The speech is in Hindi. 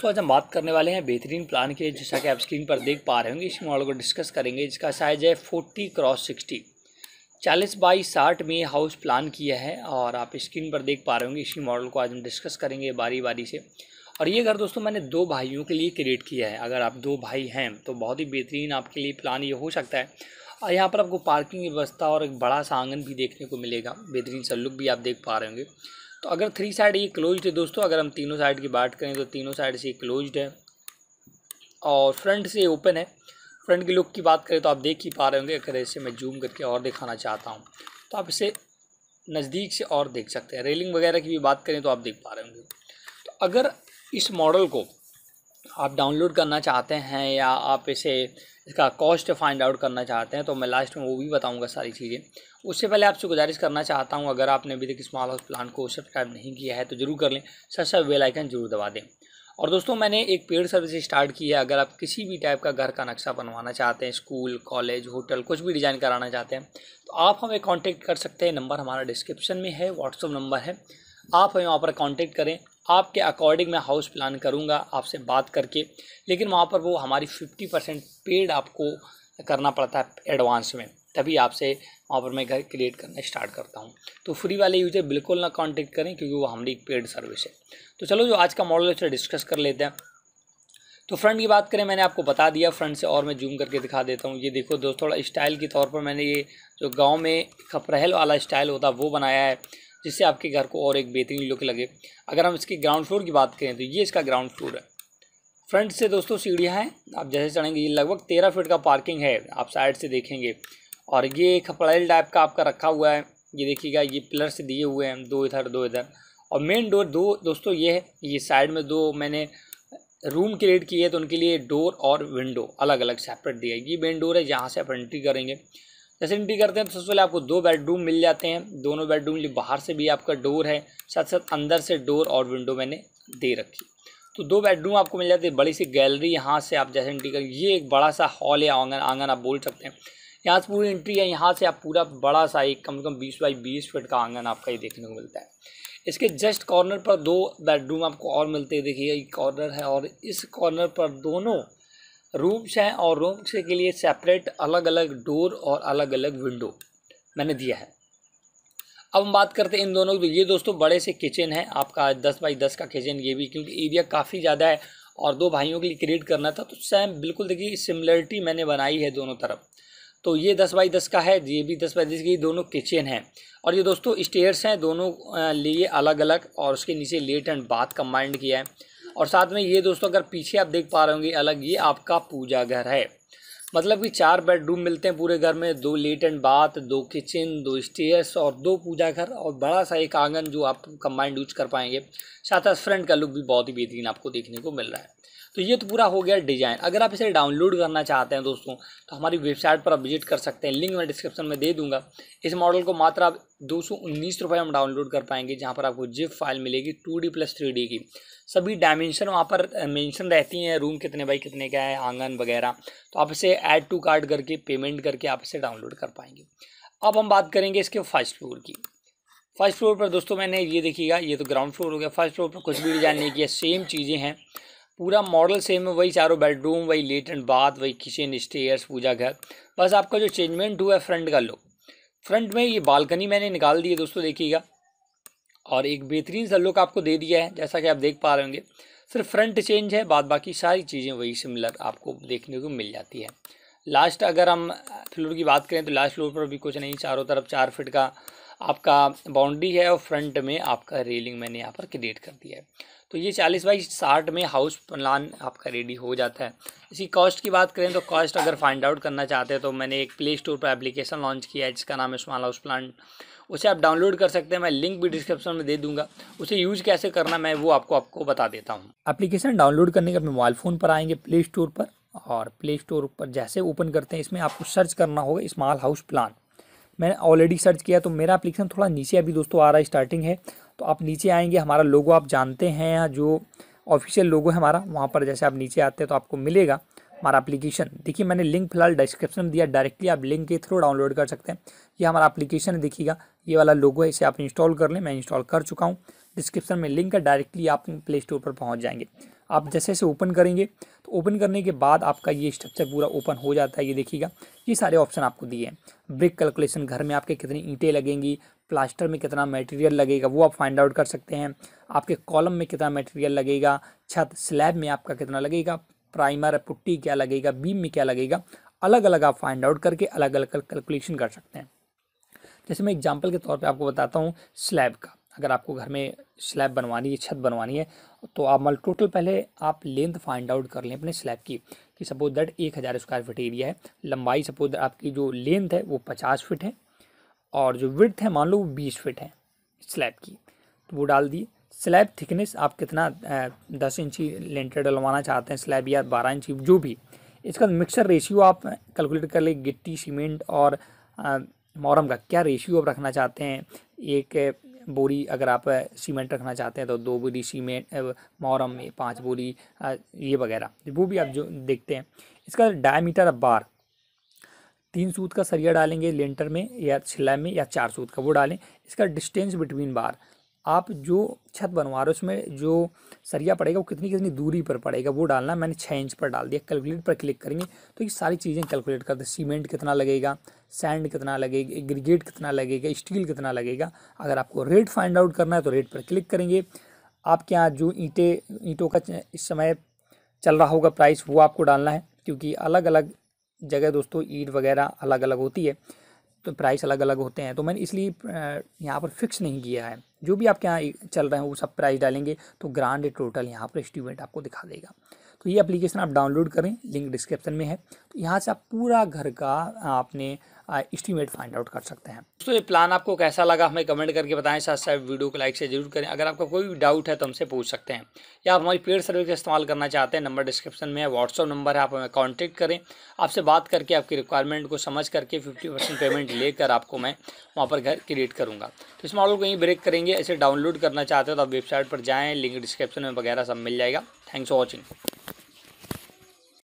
तो आज हम बात करने वाले हैं बेहतरीन प्लान के जैसा कि आप स्क्रीन पर देख पा रहे होंगे इस मॉडल को डिस्कस करेंगे जिसका साइज है फोर्टी क्रॉस सिक्सटी चालीस बाई साठ में हाउस प्लान किया है और आप स्क्रीन पर देख पा रहे होंगे इसी मॉडल को आज हम डिस्कस करेंगे बारी बारी से और ये घर दोस्तों मैंने दो भाइयों के लिए क्रिएट किया है अगर आप दो भाई हैं तो बहुत ही बेहतरीन आपके लिए प्लान ये हो सकता है और यहाँ पर आपको पार्किंग व्यवस्था और एक बड़ा सा आंगन भी देखने को मिलेगा बेहतरीन सा लुक भी आप देख पा रहे होंगे तो अगर थ्री साइड ये क्लोज्ड है दोस्तों अगर हम तीनों साइड की बात करें तो तीनों साइड से ये क्लोज्ड है और फ्रंट से ओपन है फ्रंट की लुक की बात करें तो आप देख ही पा रहे होंगे अगर इसे मैं जूम करके और दिखाना चाहता हूँ तो आप इसे नज़दीक से और देख सकते हैं रेलिंग वगैरह की भी बात करें तो आप देख पा रहे होंगे तो अगर इस मॉडल को आप डाउनलोड करना चाहते हैं या आप इसे इसका कॉस्ट फाइंड आउट करना चाहते हैं तो मैं लास्ट में वो भी बताऊंगा सारी चीज़ें उससे पहले आपसे गुजारिश करना चाहता हूँ अगर आपने अभी तक स्मॉल हाउस प्लान को सब्सक्राइब नहीं किया है तो जरूर कर लें सर साथ वेलाइकन जरूर दबा दें और दोस्तों मैंने एक पेड सर्विस स्टार्ट की है अगर आप किसी भी टाइप का घर का नक्शा बनवाना चाहते हैं स्कूल कॉलेज होटल कुछ भी डिज़ाइन कराना चाहते हैं तो आप हमें कांटेक्ट कर सकते हैं नंबर हमारा डिस्क्रिप्शन में है व्हाट्सअप नंबर है आप हमें वहाँ पर कांटेक्ट करें आपके अकॉर्डिंग मैं हाउस प्लान करूँगा आपसे बात करके लेकिन वहाँ पर वो हमारी फिफ्टी परसेंट पेड आपको करना पड़ता है एडवांस में तभी आपसे वहाँ पर मैं घर क्रिएट करना स्टार्ट करता हूँ तो फ्री वाले यूजर बिल्कुल ना कांटेक्ट करें क्योंकि वो हमारी एक पेड सर्विस है तो चलो जो आज का मॉडल है उसे डिस्कस कर लेते हैं तो फ्रंट की बात करें मैंने आपको बता दिया फ्रंट से और मैं जूम करके दिखा देता हूँ ये देखो दोस्तों थोड़ा स्टाइल के तौर पर मैंने ये जो गाँव में खपरहल वाला स्टाइल होता वो बनाया है जिससे आपके घर को और एक बेहतरीन लुक लगे अगर हम इसके ग्राउंड फ्लोर की बात करें तो ये इसका ग्राउंड फ्लोर है फ्रंट से दोस्तों सीढ़ियाँ हैं आप जैसे चढ़ेंगे ये लगभग तेरह फीट का पार्किंग है आप साइड से देखेंगे और ये खपड़ैल टाइप का आपका रखा हुआ है ये देखिएगा ये पिलर्स दिए हुए हैं दो इधर दो इधर और मेन डोर दो दोस्तों ये है ये साइड में दो मैंने रूम क्रिएट किए तो उनके लिए डोर और विंडो अलग अलग सेपरेट दिया ये मेन डोर है जहाँ से आप एंट्री करेंगे जैसे एंट्री करते हैं तो सबसे पहले आपको दो बेडरूम मिल जाते हैं दोनों बेडरूम लिए बाहर से भी आपका डोर है साथ साथ अंदर से डोर और विंडो मैंने दे रखी तो दो बेडरूम आपको मिल जाते हैं बड़ी सी गैलरी यहाँ से आप जैसे एंट्री कर ये एक बड़ा सा हॉल या आंगन आंगन आप बोल सकते हैं यहाँ से पूरी एंट्री है यहाँ से आप पूरा बड़ा सा एक कम से कम बीस बाई बीस फिट का आंगन आपका ये देखने को मिलता है इसके जस्ट कॉर्नर पर दो बेडरूम आपको और मिलते हैं देखिए ये कॉर्नर है और इस कॉर्नर पर दोनों रूम्स हैं और रूम्स के लिए सेपरेट अलग अलग डोर और अलग अलग विंडो मैंने दिया है अब हम बात करते हैं इन दोनों तो ये दोस्तों बड़े से किचन है आपका दस बाई दस का किचन ये भी क्योंकि एरिया काफ़ी ज़्यादा है और दो भाइयों के लिए क्रिएट करना था तो सेम बिल्कुल देखिए सिमिलरिटी मैंने बनाई है दोनों तरफ तो ये दस बाई दस का है ये भी दस बाई दस की दोनों किचन है और ये दोस्तों स्टेयर्स हैं दोनों लिए अलग अलग और उसके नीचे लेट एंड बाथ कम्बाइंड किया है और साथ में ये दोस्तों अगर पीछे आप देख पा रहे होंगे अलग ये आपका पूजा घर है मतलब कि चार बेडरूम मिलते हैं पूरे घर में दो लेट एंड बाथ दो किचन दो स्टेयर्स और दो पूजा घर और बड़ा सा एक आंगन जो आप कंबाइंड यूज कर पाएंगे साथ साथ फ्रंट का लुक भी बहुत ही बेहतरीन आपको देखने को मिल रहा है तो ये तो पूरा हो गया डिज़ाइन अगर आप इसे डाउनलोड करना चाहते हैं दोस्तों तो हमारी वेबसाइट पर आप विजिट कर सकते हैं लिंक मैं डिस्क्रिप्शन में दे दूंगा इस मॉडल को मात्र आप दो सौ उन्नीस रुपये में डाउनलोड कर पाएंगे जहाँ पर आपको जिप फाइल मिलेगी two D plus three D की सभी डायमेंशन वहाँ पर मेंशन रहती हैं रूम कितने बाई कितने का है आंगन वगैरह तो आप इसे ऐड टू कार्ड करके पेमेंट करके आप इसे डाउनलोड कर पाएंगे अब हम बात करेंगे इसके फर्स्ट फ्लोर की फर्स्ट फ्लोर पर दोस्तों मैंने ये देखिएगा ये तो ग्राउंड फ्लोर हो गया फर्स्ट फ्लोर पर कुछ भी डिजाइन नहीं किया सेम चीज़ें हैं पूरा मॉडल सेम है वही चारों बेडरूम वही एंड बाथ वही किचन स्टेयर्स पूजा घर बस आपका जो चेंजमेंट हुआ है फ्रंट का लुक फ्रंट में ये बालकनी मैंने निकाल दी है दोस्तों देखिएगा और एक बेहतरीन सा लुक आपको दे दिया है जैसा कि आप देख पा रहे होंगे सिर्फ फ्रंट चेंज है बाद बाकी सारी चीज़ें वही सिमिलर आपको देखने को मिल जाती है लास्ट अगर हम फ्लोर की बात करें तो लास्ट फ्लोर पर भी कुछ नहीं चारों तरफ चार फिट का आपका बाउंड्री है और फ्रंट में आपका रेलिंग मैंने यहाँ पर क्रिएट कर दिया है तो ये चालीस बाई साठ में हाउस प्लान आपका रेडी हो जाता है इसी कॉस्ट की बात करें तो कॉस्ट अगर फाइंड आउट करना चाहते हैं तो मैंने एक प्ले स्टोर पर एप्लीकेशन लॉन्च किया है जिसका नाम है स्मॉल हाउस प्लान उसे आप डाउनलोड कर सकते हैं मैं लिंक भी डिस्क्रिप्शन में दे दूंगा उसे यूज कैसे करना मैं वो आपको आपको बता देता हूँ एप्लीकेशन डाउनलोड करने के अपने मोबाइल फ़ोन पर आएंगे प्ले स्टोर पर और प्ले स्टोर पर जैसे ओपन करते हैं इसमें आपको सर्च करना होगा स्मॉल हाउस प्लान मैंने ऑलरेडी सर्च किया तो मेरा एप्लीकेशन थोड़ा नीचे अभी दोस्तों आ रहा है स्टार्टिंग है तो आप नीचे आएंगे हमारा लोगो आप जानते हैं जो ऑफिशियल लोगो है हमारा वहाँ पर जैसे आप नीचे आते हैं तो आपको मिलेगा हमारा एप्लीकेशन देखिए मैंने लिंक फिलहाल डिस्क्रिप्शन में दिया डायरेक्टली आप लिंक के थ्रू डाउनलोड कर सकते हैं ये हमारा एप्लीकेशन देखिएगा ये वाला लोगो है इसे आप इंस्टॉल कर लें मैं इंस्टॉल कर चुका हूँ डिस्क्रिप्शन में लिंक है डायरेक्टली आप प्ले स्टोर पर पहुँच जाएंगे आप जैसे इसे ओपन करेंगे तो ओपन करने के बाद आपका ये स्ट्रक्चर पूरा ओपन हो जाता है ये देखिएगा ये सारे ऑप्शन आपको दिए हैं ब्रिक कैलकुलेशन घर में आपके कितनी ईंटें लगेंगी प्लास्टर में कितना मटेरियल लगेगा वो आप फाइंड आउट कर सकते हैं आपके कॉलम में कितना मटेरियल लगेगा छत स्लैब में आपका कितना लगेगा प्राइमर पुट्टी क्या लगेगा बीम में क्या लगेगा अलग अलग आप फाइंड आउट करके अलग अलग कैलकुलेशन कर सकते हैं जैसे मैं एग्जाम्पल के तौर पर आपको बताता हूँ स्लैब का अगर आपको घर में स्लैब बनवानी है छत बनवानी है तो आप मतलब टोटल पहले आप लेंथ फाइंड आउट कर लें अपने स्लैब की कि सपोज दैट एक हज़ार स्क्वायर फिट एरिया है लंबाई सपोज आपकी जो लेंथ है वो पचास फिट है और जो विथ है मान लो वो बीस फिट है स्लैब की तो वो डाल दिए स्लैब थिकनेस आप कितना दस इंची लेंटर डलवाना चाहते हैं स्लैब या बारह इंची जो भी इसका मिक्सर रेशियो आप कैलकुलेट कर ले गिट्टी सीमेंट और मोरम का क्या रेशियो आप रखना चाहते हैं एक बोरी अगर आप सीमेंट रखना चाहते हैं तो दो बोरी सीमेंट मोरम में पाँच बोरी ये वगैरह वो भी आप जो देखते हैं इसका डायमीटर बार तीन सूत का सरिया डालेंगे लेंटर में या छिलाई में या चार सूत का वो डालें इसका डिस्टेंस बिटवीन बार आप जो छत बनवा रहे हो उसमें जो सरिया पड़ेगा वो कितनी कितनी दूरी पर पड़ेगा वो डालना मैंने छः इंच पर डाल दिया कैलकुलेट पर क्लिक करेंगे तो ये सारी चीज़ें कैलकुलेट करते सीमेंट कितना लगेगा सैंड कितना लगेगा एग्रीगेट कितना लगेगा स्टील कितना लगेगा अगर आपको रेट फाइंड आउट करना है तो रेट पर क्लिक करेंगे आपके यहाँ जो ईंटें ईंटों का इस समय चल रहा होगा प्राइस वो आपको डालना है क्योंकि अलग अलग जगह दोस्तों ईट वगैरह अलग अलग होती है तो प्राइस अलग अलग होते हैं तो मैंने इसलिए यहाँ पर फिक्स नहीं किया है जो भी आपके यहाँ चल रहे हैं वो सब प्राइस डालेंगे तो ग्रांड टोटल यहाँ पर एस्टिमेट आपको दिखा देगा तो ये एप्लीकेशन आप डाउनलोड करें लिंक डिस्क्रिप्शन में है तो यहाँ से आप पूरा घर का आपने इस्टीमेट फाइंड आउट कर सकते हैं दोस्तों ये प्लान आपको कैसा लगा हमें कमेंट करके बताएं साथ साथ वीडियो को लाइक से जरूर करें अगर आपका कोई भी डाउट है तो हमसे पूछ सकते हैं या आप हमारी पेड सर्विस का इस्तेमाल करना चाहते हैं नंबर डिस्क्रिप्शन में है व्हाट्सअप नंबर है आप हमें कॉन्टैक्ट करें आपसे बात करके आपकी रिक्वायरमेंट को समझ करके फिफ्टी परसेंट पेमेंट लेकर आपको मैं वहाँ पर घर क्रिएट करूँगा तो इस मॉडल को यहीं ब्रेक करेंगे ऐसे डाउनलोड करना चाहते हो तो आप वेबसाइट पर जाएँ लिंक डिस्क्रिप्शन में वगैरह सब मिल जाएगा थैंक्स फॉर वॉचिंग